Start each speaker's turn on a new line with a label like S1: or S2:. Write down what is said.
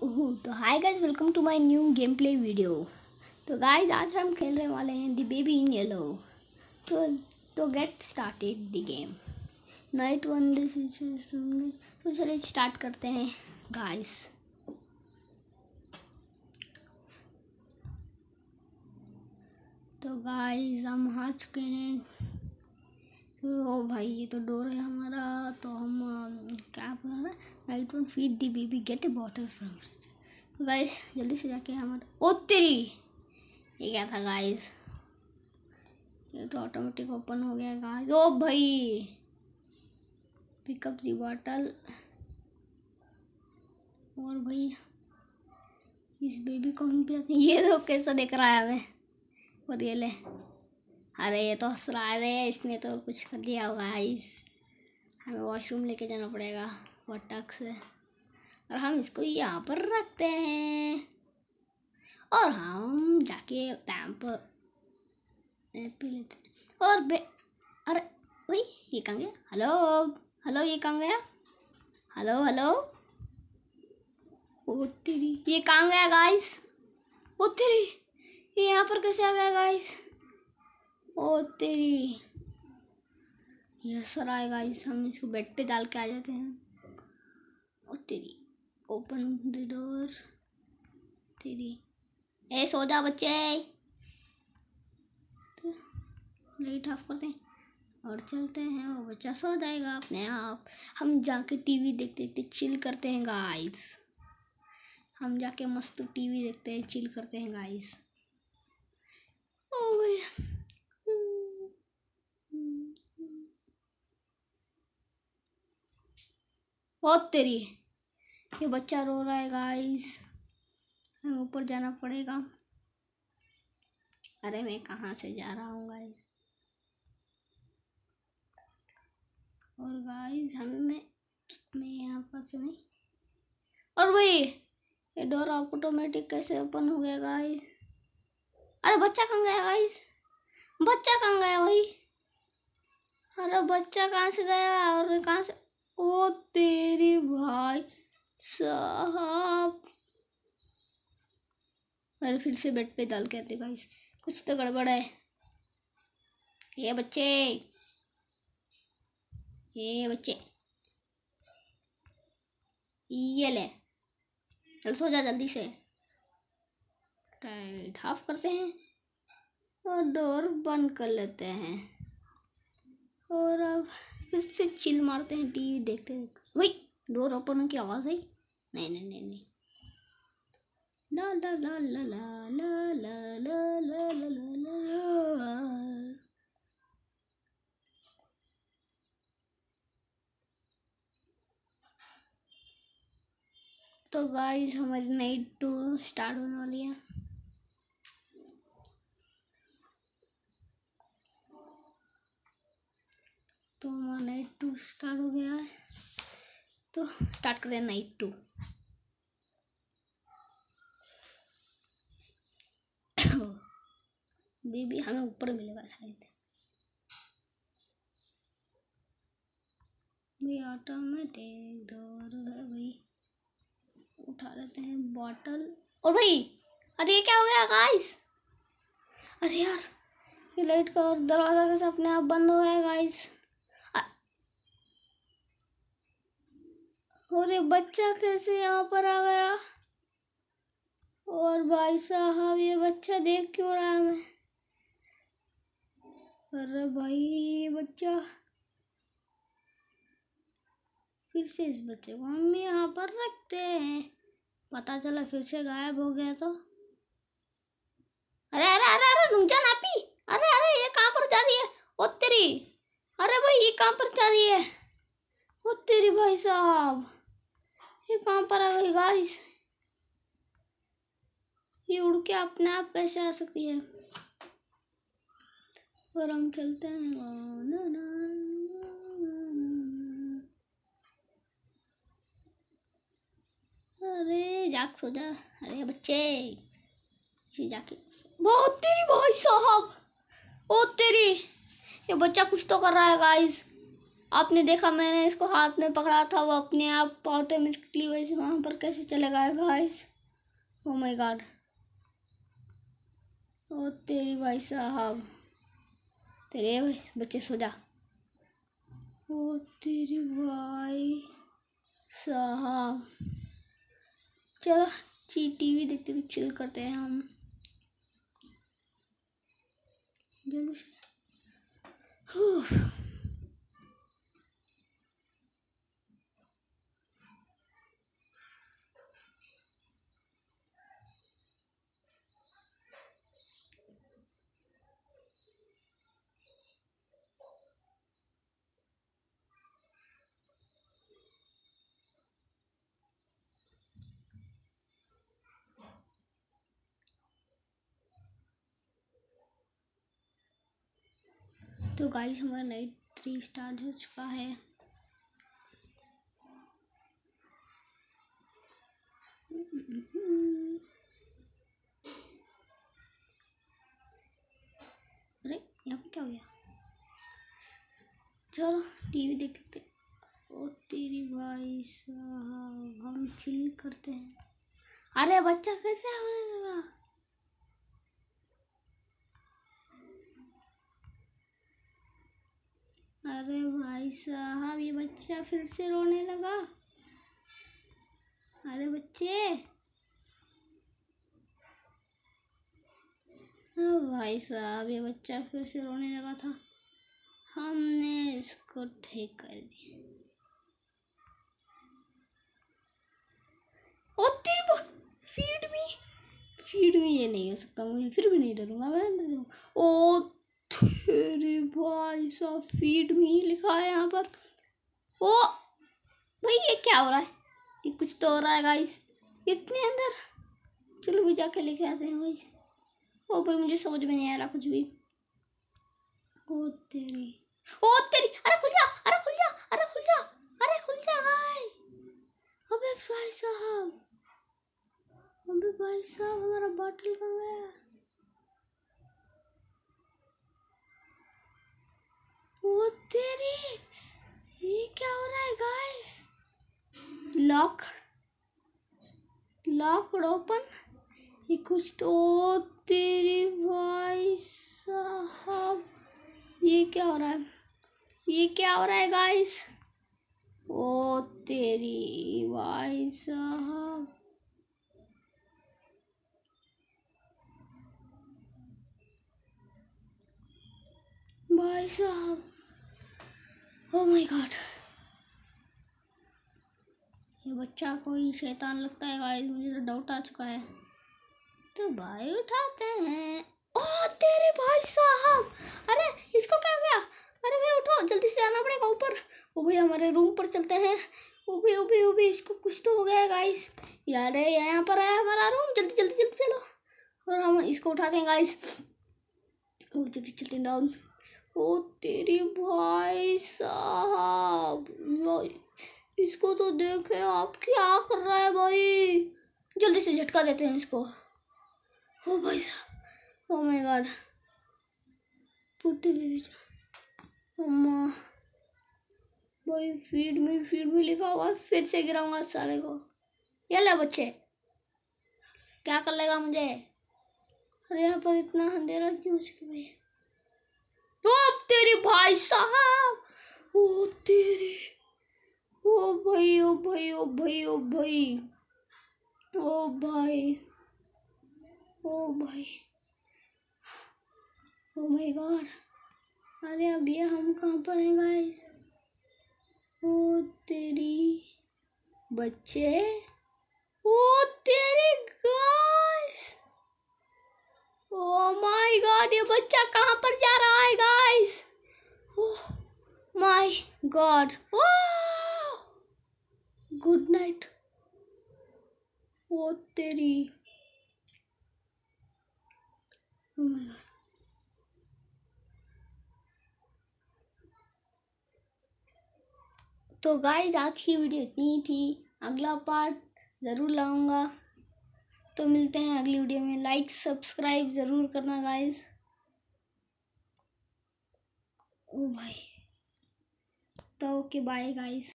S1: तो hi guys welcome to my new game play video तो guys आज हम खेलने वाले हैं दी बेबी इन येलो तो तो get started the game night one दिसमें तो चलिए स्टार्ट करते हैं गाइस तो गाइस हम आ चुके हैं तो ओ भाई ये तो डोर है हमारा तो हम क्या बोल रहे I don't feed the baby get a bottle from fridge तो गाइस जल्दी से जाके हमारा ओ तेरी ये क्या था गाइस ये तो ऑटोमेटिक ओपन हो गया गाइस ओ भाई पिकअप दी बॉटल और भाई इस बेबी को हम पिलाते ये तो कैसा देख रहा है हमें और ये ले अरे ये तो हंस रहा है इसने तो कुछ कर दिया होगा इस हमें वॉशरूम लेके जाना पड़ेगा वटक से और हम इसको यहाँ पर रखते हैं और हम जाके पैम्प पी लेते हैं और बे अरे वही ये कहाँ गया हेलो हेलो ये कहाँ गया हेलो हेलो ओ तेरी ये कहाँ गया गाइस ओ तेरी ये यहाँ पर कैसे आ गया गाइस ओ तेरी यह सर आएगा इस हम इसको बेड पे डाल के आ जाते हैं ओ तेरी ओपन द डोर तेरी ए सो जा बच्चे तो लाइट ऑफ करते हैं और चलते हैं वो बच्चा सो जाएगा अपने आप हम जाके टीवी देखते देखते चिल करते हैं गाइस हम जाके मस्त टीवी देखते हैं चिल करते हैं गाइस ओ भैया बहुत तेरी ये बच्चा रो रहा है गाइस हमें ऊपर जाना पड़ेगा अरे मैं कहाँ से जा रहा हूँ गाइस और गाइस हमें मैं यहाँ पर से नहीं और भाई ये डोर ऑटोमेटिक कैसे ओपन हो गया गाइस अरे बच्चा कहाँ गया गाइस बच्चा कहाँ गया भाई अरे बच्चा कहाँ से गया और कहाँ से ओ तेरी भाई साहब और फिर से बेड पे डाल कहते भाई गाइस कुछ तो गड़बड़ है ये बच्चे ये बच्चे ये ले चल सो जा जल्दी से टाइट हाफ करते हैं और डोर बंद कर लेते हैं और अब फिर से चिल मारते हैं टीवी देखते हैं वही डोर ओपन की आवाज़ आई नहीं नहीं नहीं नहीं ला ला ला ला ला ला ला ला ला ला ला ला ला तो गाइस हमारी नाइट टू स्टार्ट होने वाली है तो हमारा नाइट टू स्टार्ट हो गया है तो स्टार्ट करते हैं नाइट टू बेबी हमें ऊपर मिलेगा शायद भाई ऑटोमेटिक डोर है भाई उठा लेते हैं बॉटल और भाई अरे ये क्या हो गया गाइस अरे यार ये लाइट का और दरवाज़ा कैसे अपने आप बंद हो गया गाइस और ये बच्चा कैसे यहाँ पर आ गया और भाई साहब ये बच्चा देख क्यों रहा है मैं अरे भाई ये बच्चा फिर से इस बच्चे को हम यहाँ पर रखते हैं पता चला फिर से गायब हो गया तो अरे अरे अरे अरे रुक जा नापी अरे अरे ये कहाँ पर जा रही है ओ तेरी अरे भाई ये कहाँ पर जा रही है ओ तेरी भाई साहब ये कहाँ पर आ गई गाइस ये उड़ के अपने आप कैसे आ सकती है और हम खेलते हैं ना ना अरे जाग सो जा अरे बच्चे इसी जाके बहुत तेरी भाई साहब बहुत तेरी ये बच्चा कुछ तो कर रहा है गाइस आपने देखा मैंने इसको हाथ में पकड़ा था वो अपने आप ऑटोमेटिकली वैसे वहाँ पर कैसे चला गया गाइस ओ माय गॉड ओ तेरी भाई साहब तेरे भाई बच्चे सो जा ओ तेरी भाई साहब चलो जी टीवी देखते देखते चिल करते हैं हम जल्दी से तो गाइस हमारा नाइट थ्री स्टार्ट हो चुका है अरे यहाँ पे क्या हो गया चलो टीवी देखते ओ तेरी भाई साहब हम चिल करते हैं अरे बच्चा कैसे होने लगा अरे भाई साहब ये बच्चा फिर से रोने लगा अरे बच्चे भाई साहब ये बच्चा फिर से रोने लगा था हमने इसको ठीक कर दिया फीड मी फीड मी ये नहीं हो सकता मुझे फिर भी नहीं डरूंगा मैं ओ अरे भाई साहब फीड मी लिखा है यहाँ पर ओ भाई ये क्या हो रहा है ये कुछ तो हो रहा है गाइस इतने अंदर चलो भी जाके लेके आते हैं भाई ओ भाई मुझे समझ में नहीं आ रहा कुछ भी ओ तेरी ओ तेरी अरे खुल जा अरे खुल जा अरे खुल जा अरे खुल जा गाइस अबे भाई साहब अबे भाई साहब हमारा बॉटल का lock lock और open कुछ तो तेरे भाई साहब ये क्या हो रहा है ये क्या हो रहा है गाइस ओ तेरी भाई साहब भाई साहब ओ माय गॉड बच्चा कोई शैतान लगता है गाइस मुझे तो डाउट आ चुका है तो भाई उठाते हैं ओ तेरे भाई साहब अरे इसको क्या गया अरे भाई उठो जल्दी से जाना पड़ेगा ऊपर वो भाई हमारे रूम पर चलते हैं वो भी वो भी वो भी इसको कुछ तो हो गया है गाइस यार यहाँ पर आया हमारा रूम जल्दी जल्दी जल्दी चलो और हम इसको उठाते हैं गाइस और जल्दी चलते डाउन ओ तेरी बहुत इसको तो देखे आप क्या कर रहा है भाई जल्दी से झटका देते हैं इसको हो भाई साहब oh ओ माय गॉड पुटी बेबी अम्मा भाई फीड में फीड में लिखा हुआ फिर से गिराऊंगा सारे को ये ले बच्चे क्या कर लेगा मुझे अरे यहाँ पर इतना अंधेरा क्यों उसके भाई तो तेरी भाई साहब ओ तेरी ओ भाई ओ भाई ओ भाई ओ भाई ओ भाई ओ भाई ओ माय गॉड अरे अब ये हम कहाँ पर हैं गाइस ओ तेरी बच्चे ओ तेरे गाइस ओ माय गॉड ये बच्चा कहाँ पर जा रहा है guys oh my God oh good night वो तेरी oh तो गाइज आज की वीडियो इतनी ही थी अगला पार्ट ज़रूर लाऊंगा तो मिलते हैं अगली वीडियो में लाइक सब्सक्राइब ज़रूर करना गाइज ओ भाई तो ओके बाय गाइज